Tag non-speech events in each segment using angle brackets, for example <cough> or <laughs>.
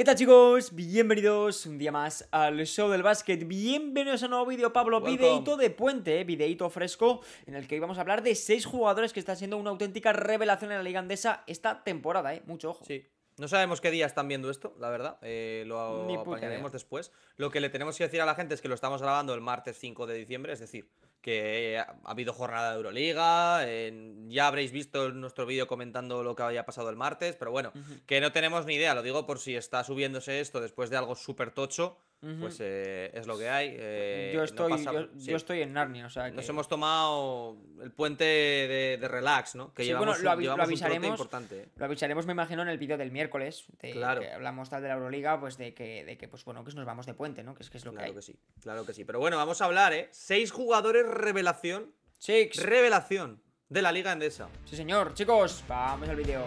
¿Qué tal chicos? Bienvenidos un día más al show del básquet. Bienvenidos a un nuevo vídeo, Pablo. Videito de puente, eh, videito fresco, en el que hoy vamos a hablar de seis jugadores que está siendo una auténtica revelación en la liga andesa esta temporada, ¿eh? Mucho ojo. Sí. No sabemos qué día están viendo esto, la verdad. Eh, lo apañaremos después. Lo que le tenemos que decir a la gente es que lo estamos grabando el martes 5 de diciembre, es decir, que ha habido jornada de Euroliga, ya habréis visto nuestro vídeo comentando lo que había pasado el martes, pero bueno, que no tenemos ni idea, lo digo por si está subiéndose esto después de algo súper tocho, pues eh, es lo que hay. Eh, yo, estoy, yo, estoy en Narnia, Nos hemos tomado el puente de, relax, ¿no? Que lo, avisaremos, ¿eh? Lo avisaremos, me imagino, en el vídeo del miércoles, hablamos tal de la Euroliga, pues de que, de que, pues bueno, que nos vamos de puente, ¿no? Que es, lo que hay. sí, claro que sí. Pero bueno, vamos a hablar, ¿eh? Seis jugadores revelación. Six. Revelación de la Liga Endesa. Sí, señor. Chicos, vamos al vídeo.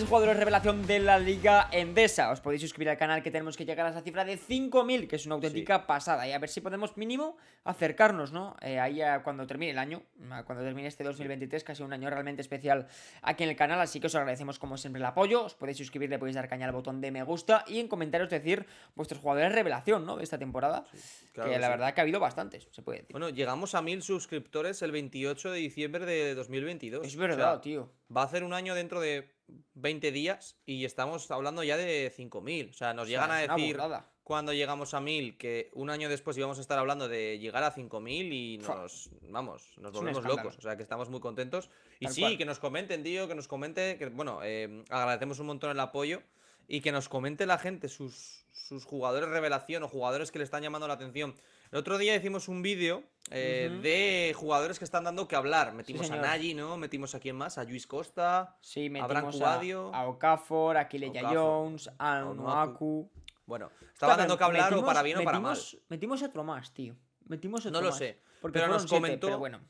jugador de revelación de la Liga Endesa. Os podéis suscribir al canal que tenemos que llegar a esa cifra de 5.000, que es una auténtica pasada. Y a ver si podemos mínimo acercarnos, ¿no? Eh, ahí a cuando termine el año, cuando termine este 2023, sido un año realmente especial aquí en el canal. Así que os agradecemos como siempre el apoyo. Os podéis suscribir, le podéis dar caña al botón de me gusta y en comentarios decir vuestros jugadores revelación, ¿no? De esta temporada. que, la verdad que ha habido bastantes, se puede decir. Bueno, llegamos a 1.000 suscriptores el 28 de diciembre de 2022. Es verdad, tío va a hacer un año dentro de 20 días y estamos hablando ya de 5.000. O sea, nos llegan a decir cuando llegamos a 1.000 que un año después íbamos a estar hablando de llegar a 5.000 y nos, vamos, nos volvemos locos. O sea, que estamos muy contentos. Y sí, que nos comenten, tío, que nos comente que bueno, eh, agradecemos un montón el apoyo y que nos comente la gente sus, sus jugadores revelación o jugadores que le están llamando la atención el otro día hicimos un vídeo eh, de jugadores que están dando que hablar. Metimos a Nagy, ¿no? Metimos a quién más, a Luis Costa, sí, metimos a Branco a, a Okafor, a Kileya Jones, a Onoaku. Bueno, estaba dando que hablar o para bien o para mal. Metimos otro más, tío. Metimos otro no más. No lo sé. pero nos comentó. bueno.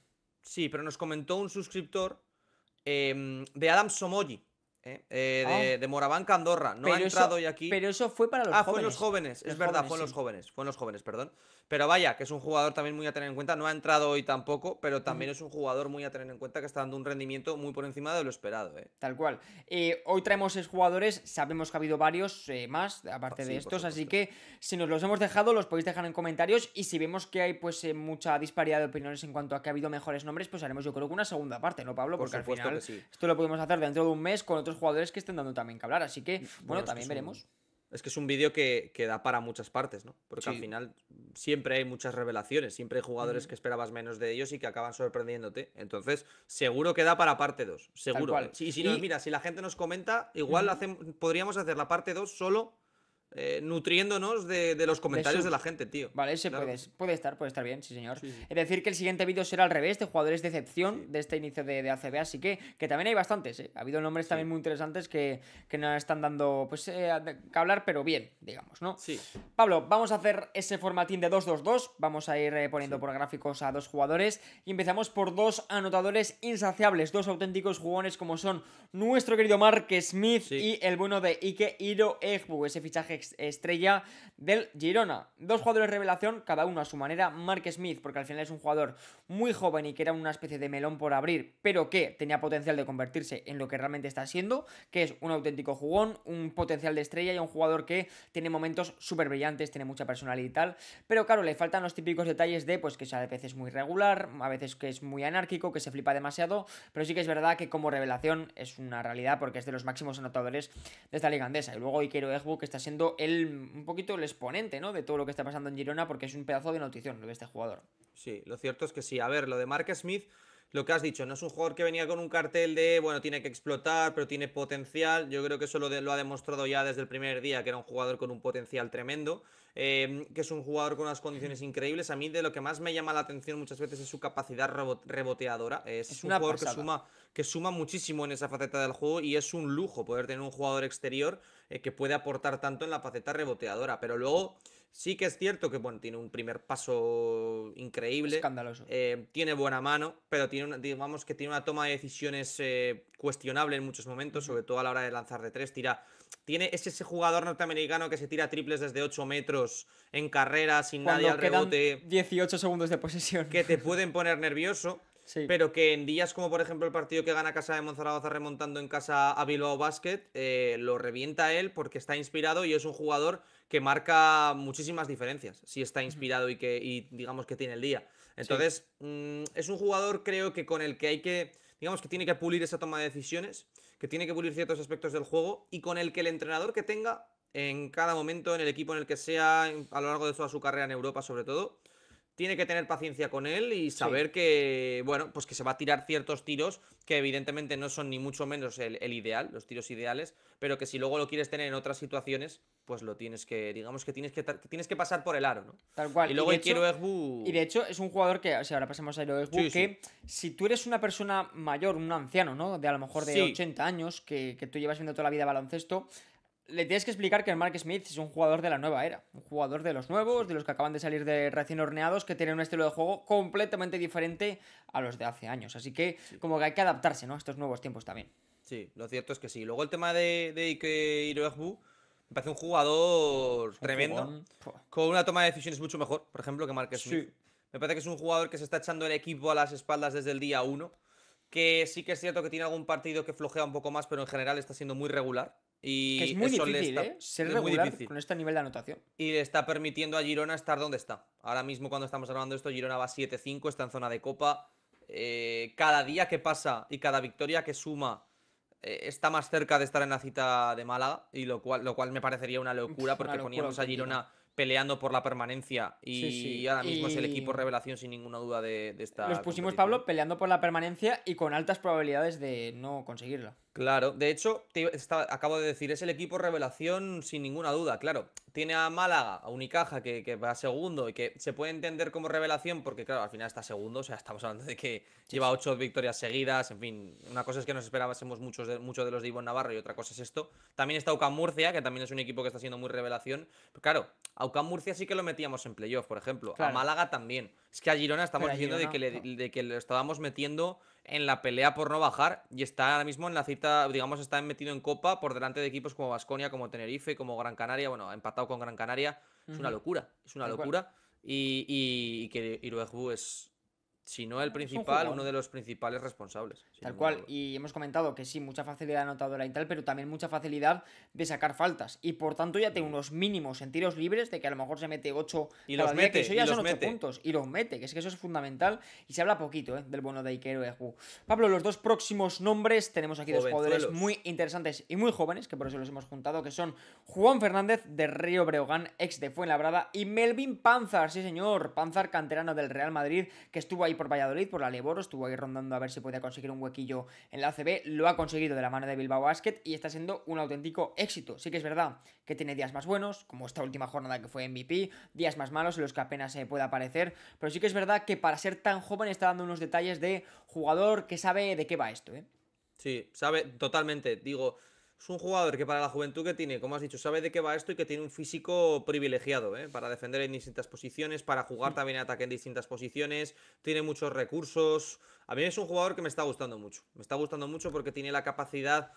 Sí, pero nos comentó un suscriptor em, de Adam Somoji. Eh, eh, de, ah. de Candorra. No ha entrado hoy aquí. Pero eso fue para los jóvenes. Ah, fue los jóvenes, es verdad, fue los jóvenes. Fue los jóvenes, perdón. Pero vaya, que es un jugador también muy a tener en cuenta. No ha entrado hoy tampoco, pero también es un jugador muy a tener en cuenta que está dando un rendimiento muy por encima de lo esperado. ¿eh? Tal cual. Eh, hoy traemos seis jugadores, sabemos que ha habido varios eh, más, aparte de estos, así que si nos los hemos dejado, los podéis dejar en comentarios y si vemos que hay pues mucha disparidad de opiniones en cuanto a que ha habido mejores nombres, pues haremos yo creo que una segunda parte, ¿no, Pablo? Porque al final esto lo podemos hacer dentro de un mes con otros jugadores que estén dando también que hablar. Así que, mm, bueno, también veremos. Es que es un vídeo que, que, da para muchas partes, ¿no? Porque al final siempre hay muchas revelaciones, siempre hay jugadores que esperabas menos de ellos y que acaban sorprendiéndote. Entonces, seguro que da para parte 2, seguro. Y mira, si la gente nos comenta, igual podríamos hacer la parte 2 solo eh, nutriéndonos de, los comentarios de, la gente, tío. Vale, se puede, estar, puede estar bien, sí, señor. Es decir, que el siguiente vídeo será al revés, de jugadores de excepción de este inicio de, ACB, así que, que también hay bastantes, eh. Ha habido nombres también muy interesantes que, que nos están dando, pues, eh, que hablar, pero bien, digamos, ¿no? Sí. Pablo, vamos a hacer ese formatín de 2-2-2, vamos a ir poniendo por gráficos a dos jugadores y empezamos por dos anotadores insaciables, dos auténticos jugones como son nuestro querido Mark Smith y el bueno de Ike Hiro Egbu, ese fichaje estrella del Girona. Dos jugadores revelación, cada uno a su manera. Mark Smith, porque al final es un jugador muy joven y que era una especie de melón por abrir, pero que tenía potencial de convertirse en lo que realmente está siendo, que es un auténtico jugón, un potencial de estrella y un jugador que tiene momentos súper brillantes, tiene mucha personalidad y tal. Pero claro, le faltan los típicos detalles de pues que a veces es muy regular, a veces que es muy anárquico, que se flipa demasiado, pero sí que es verdad que como revelación es una realidad porque es de los máximos anotadores de esta liga andesa. Y luego Iker Egbu que está siendo un poquito el exponente, De todo lo que está pasando en Girona, porque es un pedazo de notición lo de este jugador. Sí, lo cierto es que sí. A ver, lo de Mark Smith, lo que has dicho, no es un jugador que venía con un cartel de, bueno, tiene que explotar, pero tiene potencial. Yo creo que eso lo ha demostrado ya desde el primer día, que era un jugador con un potencial tremendo. Em, que es un jugador con unas condiciones increíbles. A mí de lo que más me llama la atención muchas veces es su capacidad reboteadora. Es, un jugador que suma, que suma muchísimo en esa faceta del juego y es un lujo poder tener un jugador exterior eh, que puede aportar tanto en la faceta reboteadora. Pero luego... Sí que es cierto que bueno, tiene un primer paso increíble. Escandaloso. Eh, tiene buena mano, pero tiene digamos que tiene una toma de decisiones eh, cuestionable en muchos momentos, sobre todo a la hora de lanzar de tres. Tira tiene, es ese jugador norteamericano que se tira triples desde 8 metros en carrera, sin nadie al rebote. 18 segundos de posesión. Que te <laughs> pueden poner nervioso. Pero que en días como por ejemplo el partido que gana Casa de Monzaragoza remontando en casa a Bilbao Basket, eh, lo revienta él porque está inspirado y es un jugador que marca muchísimas diferencias si está inspirado y que digamos que tiene el día. Entonces, mm, es un jugador creo que con el que hay que, digamos que tiene que pulir esa toma de decisiones que tiene que pulir ciertos aspectos del juego y con el que el entrenador que tenga en cada momento, en el equipo en el que sea, a lo largo de toda su carrera en Europa sobre todo, tiene que tener paciencia con él y saber que, bueno, pues que se va a tirar ciertos tiros que evidentemente no son ni mucho menos el, ideal, los tiros ideales, pero que si luego lo quieres tener en otras situaciones, pues lo tienes que, digamos que tienes que, tienes que pasar por el aro, ¿no? Tal cual. Y luego y Y de hecho es un jugador que, o ahora pasamos a Egbu, que si tú eres una persona mayor, un anciano, ¿no? De a lo mejor de 80 años, que, que tú llevas viendo toda la vida baloncesto, le tienes que explicar que el Mark Smith es un jugador de la nueva era, un jugador de los nuevos, de los que acaban de salir de recién horneados, que tiene un estilo de juego completamente diferente a los de hace años. Así que como que hay que adaptarse ¿no? a estos nuevos tiempos también. Sí, lo cierto es que sí. Luego el tema de, de Ike Iroegbu me parece un jugador tremendo, con una toma de decisiones mucho mejor, por ejemplo, que Mark Smith. Sí. Me parece que es un jugador que se está echando el equipo a las espaldas desde el día uno que sí que es cierto que tiene algún partido que flojea un poco más, pero en general está siendo muy regular es muy difícil, ¿eh? Ser regular con este nivel de anotación. Y le está permitiendo a Girona estar donde está. Ahora mismo, cuando estamos hablando de esto, Girona va 7-5, está en zona de Copa. Eh, cada día que pasa y cada victoria que suma eh, está más cerca de estar en la cita de Málaga, y lo cual, lo cual me parecería una locura, porque poníamos a Girona peleando por la permanencia y, ahora mismo es el equipo revelación sin ninguna duda de, de esta. Los pusimos, Pablo, peleando por la permanencia y con altas probabilidades de no conseguirla. Claro, de hecho, acabo de decir, es el equipo revelación sin ninguna duda. Claro, tiene a Málaga, a Unicaja, que, va segundo y que se puede entender como revelación porque, claro, al final está segundo. O sea, estamos hablando de que lleva ocho victorias seguidas. En fin, una cosa es que nos esperábamos muchos de, de los de Ivo Navarro y otra cosa es esto. También está Aucan Murcia, que también es un equipo que está siendo muy revelación. claro, Aucan Murcia sí que lo metíamos en playoff, por ejemplo. A Málaga también. Es que a Girona estamos diciendo de, que le, de que lo estábamos metiendo en la pelea por no bajar y está ahora mismo en la cita, digamos, está metido en copa por delante de equipos como Vasconia, como Tenerife, como Gran Canaria, bueno, ha empatado con Gran Canaria, es una locura, es una locura. Y, y, que Iruegu es, si el principal, uno de los principales responsables. Tal cual, y hemos comentado que sí, mucha facilidad anotadora y tal, pero también mucha facilidad de sacar faltas. Y por tanto ya tiene mm. unos mínimos en tiros libres de que a lo mejor se mete 8 y los mete, que eso ya son 8 puntos. Y los mete, que es que eso es fundamental. Y se habla poquito eh, del bono de de Ju. Pablo, los dos próximos nombres, tenemos aquí dos jugadores muy interesantes y muy jóvenes, que por eso los hemos juntado, que son Juan Fernández de Río Breogán, ex de Fuenlabrada, y Melvin Panzar, sí señor, Panzar canterano del Real Madrid, que estuvo ahí por Valladolid, por la Leboro, estuvo ahí rondando a ver si podía conseguir un huequillo en la ACB, lo ha conseguido de la mano de Bilbao Basket y está siendo un auténtico éxito. Sí que es verdad que tiene días más buenos, como esta última jornada que fue MVP, días más malos en los que apenas se eh, puede aparecer, pero sí que es verdad que para ser tan joven está dando unos detalles de jugador que sabe de qué va esto, ¿eh? Sí, sabe totalmente. Digo, es un jugador que para la juventud que tiene, como has dicho, sabe de qué va esto y que tiene un físico privilegiado ¿eh? para defender en distintas posiciones, para jugar mm. también ataque en distintas posiciones, tiene muchos recursos. A mí es un jugador que me está gustando mucho. Me está gustando mucho porque tiene la capacidad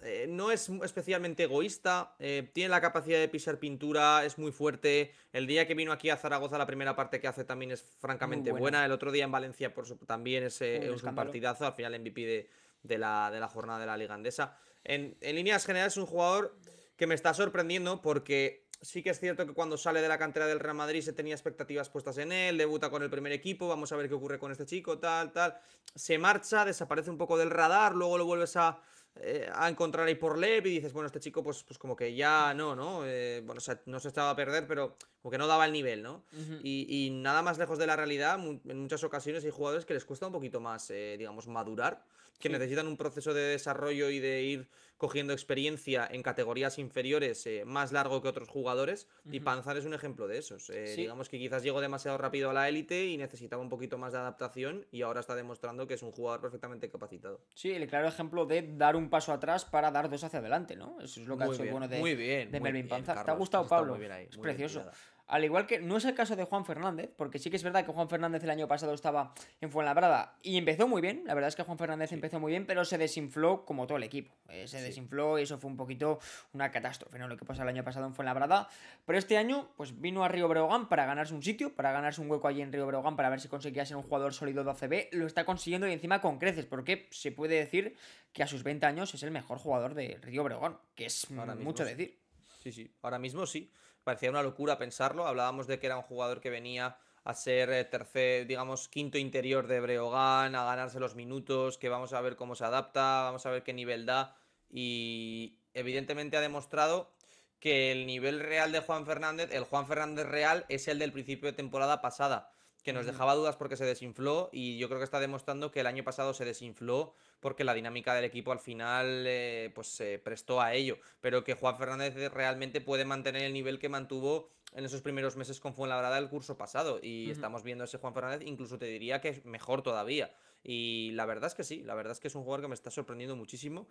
eh, no es especialmente egoísta, eh, tiene la capacidad de pisar pintura, es muy fuerte. El día que vino aquí a Zaragoza, la primera parte que hace también es francamente buena. El otro día en Valencia por su, también es, es un partidazo, al final MVP de, de la, de la jornada de la Liga Andesa. En, en líneas generales es un jugador que me está sorprendiendo porque sí que es cierto que cuando sale de la cantera del Real Madrid se tenía expectativas puestas en él, debuta con el primer equipo, vamos a ver qué ocurre con este chico, tal, tal. Se marcha, desaparece un poco del radar, luego lo vuelves a, eh, a encontrar ahí por Lep y dices, bueno, este chico pues, pues como que ya no, ¿no? Eh, bueno, no se estaba a perder, pero como que no daba el nivel, ¿no? y, nada más lejos de la realidad, en muchas ocasiones hay jugadores que les cuesta un poquito más, eh, digamos, madurar, que necesitan un proceso de desarrollo y de ir cogiendo experiencia en categorías inferiores eh, más largo que otros jugadores. Y Panzar es un ejemplo de esos. Eh, digamos que quizás llegó demasiado rápido a la élite y necesitaba un poquito más de adaptación y ahora está demostrando que es un jugador perfectamente capacitado. Sí, el claro ejemplo de dar un paso atrás para dar dos hacia adelante, ¿no? Eso es lo que muy ha hecho bien, bueno de, de Melvin ¿Te ha gustado, Pablo? es precioso. Al igual que no es el caso de Juan Fernández, porque sí que es verdad que Juan Fernández el año pasado estaba en Fuenlabrada y empezó muy bien. La verdad es que Juan Fernández empezó muy bien, pero se desinfló como todo el equipo. Eh, se desinfló y eso fue un poquito una catástrofe, ¿no? Lo que pasó el año pasado en Fuenlabrada. Pero este año, pues vino a Río Breogán para ganarse un sitio, para ganarse un hueco allí en Río Breogán, para ver si conseguía ser un jugador sólido de ACB. Lo está consiguiendo y encima con creces, porque se puede decir que a sus 20 años es el mejor jugador de Río Breogán, que es mucho decir. Sí, sí, ahora mismo sí parecía una locura pensarlo. Hablábamos de que era un jugador que venía a ser eh, tercer, digamos, quinto interior de Breogán, a ganarse los minutos, que vamos a ver cómo se adapta, vamos a ver qué nivel da. Y evidentemente ha demostrado que el nivel real de Juan Fernández, el Juan Fernández real, es el del principio de temporada pasada, que nos dejaba dudas porque se desinfló y yo creo que está demostrando que el año pasado se desinfló porque la dinámica del equipo al final eh, pues se prestó a ello. Pero que Juan Fernández realmente puede mantener el nivel que mantuvo en esos primeros meses con Fuenlabrada el curso pasado. Y estamos viendo ese Juan Fernández, incluso te diría que es mejor todavía. Y la verdad es que sí, la verdad es que es un jugador que me está sorprendiendo muchísimo.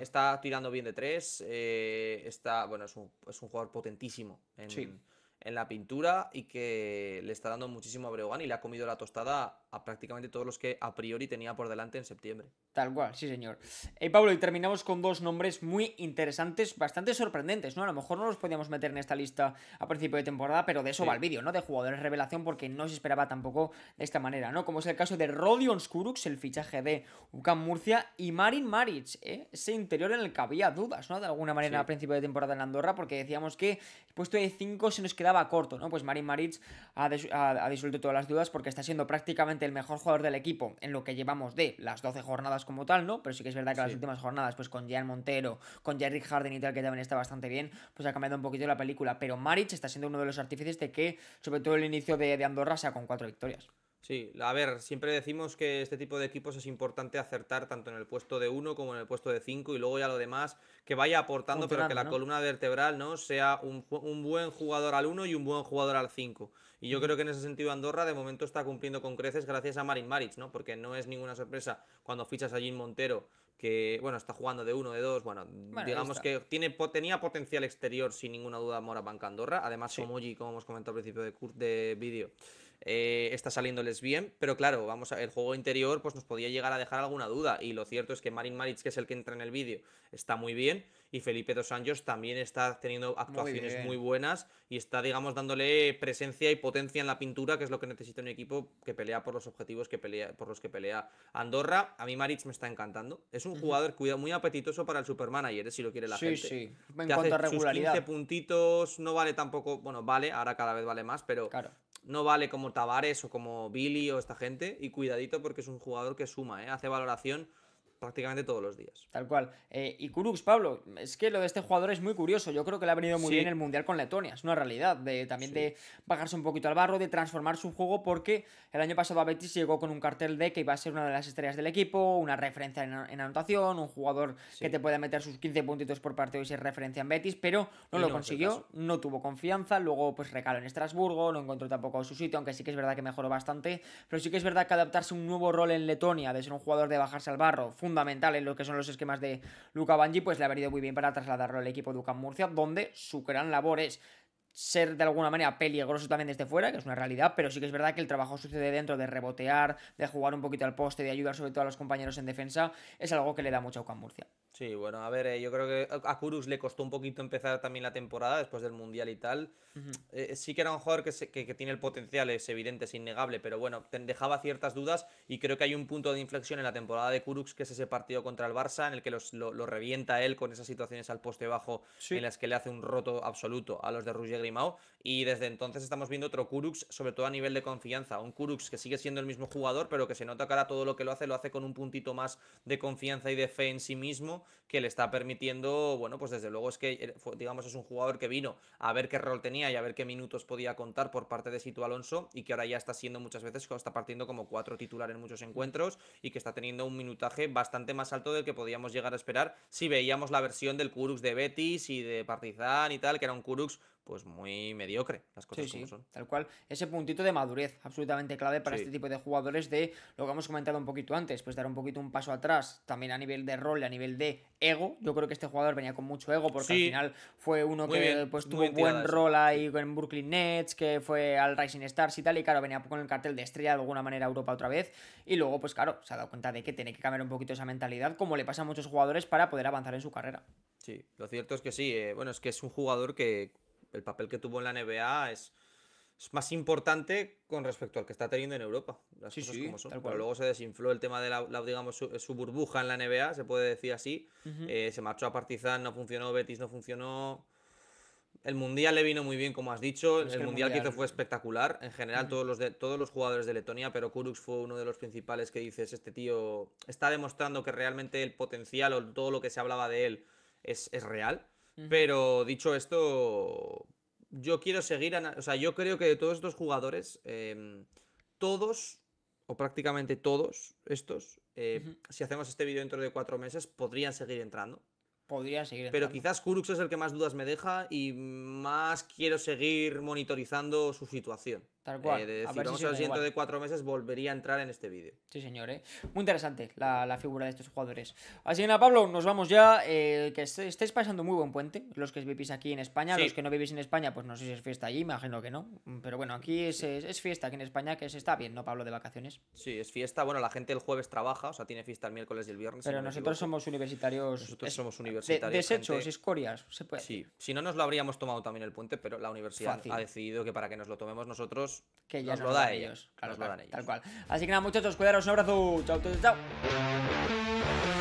está tirando bien de tres, eh, está, bueno, es un, jugador potentísimo en, sí en la pintura y que le está dando muchísimo a Breogán y le ha comido la tostada a prácticamente todos los que a priori tenía por delante en septiembre. Tal cual, sí señor. Eh, Pablo, y terminamos con dos nombres muy interesantes, bastante sorprendentes, ¿no? A lo mejor no los podíamos meter en esta lista a principio de temporada, pero de eso va el vídeo, ¿no? De jugadores revelación porque no se esperaba tampoco de esta manera, ¿no? Como es el caso de Rodion Skurux, el fichaje de UCAM Murcia, y Marin Maric, ¿eh? ese interior en el que había dudas, ¿no? De alguna manera a principio de temporada en Andorra porque decíamos que el puesto de 5 se nos queda corto, ¿no? Pues Marin Maric ha, disuelto todas las dudas porque está siendo prácticamente el mejor jugador del equipo en lo que llevamos de las 12 jornadas como tal, ¿no? Pero sí que es verdad que las últimas jornadas, pues con Jan Montero, con Jerry Harden y tal, que también está bastante bien, pues ha cambiado un poquito la película. Pero Maric está siendo uno de los artífices de que, sobre todo el inicio de, de Andorra, sea con cuatro victorias. Sí, a ver, siempre decimos que este tipo de equipos es importante acertar tanto en el puesto de uno como en el puesto de 5 y luego ya lo demás que vaya aportando, pero que la columna vertebral no sea un, buen jugador al uno y un buen jugador al 5. Y yo creo que en ese sentido Andorra de momento está cumpliendo con creces gracias a Marin Maric, ¿no? Porque no es ninguna sorpresa cuando fichas a Jim Montero, que bueno, está jugando de uno, de dos, bueno, digamos que tiene, tenía potencial exterior sin ninguna duda Mora Banca Andorra, además como sí. como hemos comentado al principio de, de vídeo. Eh, está saliéndoles bien, pero claro, vamos a, el juego interior pues nos podía llegar a dejar alguna duda y lo cierto es que Marin Maric, que es el que entra en el vídeo, está muy bien y Felipe Dos Anjos también está teniendo actuaciones muy, buenas y está, digamos, dándole presencia y potencia en la pintura, que es lo que necesita un equipo que pelea por los objetivos que pelea, por los que pelea Andorra. A mí Maric me está encantando. Es un jugador muy apetitoso para el Supermanager, eh, si lo quiere la gente. Sí, sí. En cuanto a regularidad. Sus 15 puntitos no vale tampoco, bueno, vale, ahora cada vez vale más, pero claro no vale como Tavares o como Billy o esta gente. Y cuidadito porque es un jugador que suma, ¿eh? hace valoración prácticamente todos los días. Tal cual. Eh, y Kurux, Pablo, es que lo de este jugador es muy curioso. Yo creo que le ha venido muy bien el Mundial con Letonia. Es una realidad. De, también de bajarse un poquito al barro, de transformar su juego, porque el año pasado a Betis llegó con un cartel de que iba a ser una de las estrellas del equipo, una referencia en, anotación, un jugador que te pueda meter sus 15 puntitos por partido y ser referencia en Betis, pero no lo consiguió, no tuvo confianza, luego pues recaló en Estrasburgo, no encontró tampoco su sitio, aunque sí que es verdad que mejoró bastante, pero sí que es verdad que adaptarse a un nuevo rol en Letonia, de ser un jugador de bajarse al barro, fue fundamental en lo que son los esquemas de Luca Banji, pues le ha venido muy bien para trasladarlo al equipo de Ucam Murcia, donde su gran labor es ser de alguna manera peligroso también desde fuera, que es una realidad, pero sí que es verdad que el trabajo sucede dentro de rebotear, de jugar un poquito al poste, de ayudar sobre todo a los compañeros en defensa, es algo que le da mucho a Murcia. Sí, bueno, a ver, eh, yo creo que a Kurus le costó un poquito empezar también la temporada después del Mundial y tal. Eh, eh, sí que era un jugador que, tiene el potencial, es evidente, es innegable, pero bueno, dejaba ciertas dudas y creo que hay un punto de inflexión en la temporada de Kurux, que es ese partido contra el Barça, en el que lo, revienta él con esas situaciones al poste bajo en las que le hace un roto absoluto a los de Rugger Grimao. Y desde entonces estamos viendo otro Kurux, sobre todo a nivel de confianza. Un Kurux que sigue siendo el mismo jugador, pero que se nota que ahora todo lo que lo hace, lo hace con un puntito más de confianza y de fe en sí mismo, que le está permitiendo, bueno, pues desde luego es que, eh, digamos, es un jugador que vino a ver qué rol tenía y a ver qué minutos podía contar por parte de Situ Alonso y que ahora ya está siendo muchas veces, está partiendo como cuatro titular en muchos encuentros y que está teniendo un minutaje bastante más alto del que podíamos llegar a esperar si veíamos la versión del Kurux de Betis y de Partizan y tal, que era un Kurux pues muy mediocre, las cosas como son. Tal cual, ese puntito de madurez, absolutamente clave para este tipo de jugadores de lo que hemos comentado un poquito antes, pues dar un poquito un paso atrás, también a nivel de rol, y a nivel de ego. Yo creo que este jugador venía con mucho ego, porque al final fue uno que pues tuvo buen rol ahí en Brooklyn Nets, que fue al Rising Stars y tal, y claro, venía con el cartel de estrella de alguna manera a Europa otra vez. Y luego, pues claro, se ha dado cuenta de que tiene que cambiar un poquito esa mentalidad, como le pasa a muchos jugadores, para poder avanzar en su carrera. Sí, lo cierto es que sí, eh, bueno, es que es un jugador que el papel que tuvo en la NBA es, es más importante con respecto al que está teniendo en Europa. sí, sí, Pero luego se desinfló el tema de la, digamos, su, burbuja en la NBA, se puede decir así. Eh, se marchó a Partizan, no funcionó, Betis no funcionó. El mundial le vino muy bien, como has dicho. el, mundial, que hizo fue espectacular. En general, todos, los de, todos los jugadores de Letonia, pero Kurux fue uno de los principales que dices: Este tío está demostrando que realmente el potencial o todo lo que se hablaba de él es, es real. Pero dicho esto, yo quiero seguir. O sea, yo creo que de todos estos jugadores, em, todos, o prácticamente todos estos, eh, si hacemos este vídeo dentro de cuatro meses, podrían seguir entrando. Podrían seguir entrando. Pero quizás Kurux es el que más dudas me deja y más quiero seguir monitorizando su situación. Tal eh, de a de cuatro meses, volvería a entrar en este vídeo. Sí, señor. Eh. Muy interesante la, figura de estos jugadores. Así que nada, Pablo, nos vamos ya. Eh, que estéis pasando muy buen puente. Los que vivís aquí en España, los que no vivís en España, pues no sé si es fiesta allí, imagino que no. Pero bueno, aquí es, fiesta, aquí en España, que se está bien, ¿no, Pablo, de vacaciones? Sí, es fiesta. Bueno, la gente el jueves trabaja, o sea, tiene fiesta el miércoles y el viernes. Pero nosotros somos universitarios. Nosotros somos universitarios. De, desechos, escorias, Sí, si no nos lo habríamos tomado también el puente, pero la universidad ha decidido que para que nos lo tomemos nosotros que ya nos, nos lo, da dan ellos. ellos. Claro, nos tal, lo dan ellos. Tal cual. Así que nada, muchachos, cuidaros. Un abrazo. Chao, chao, chao.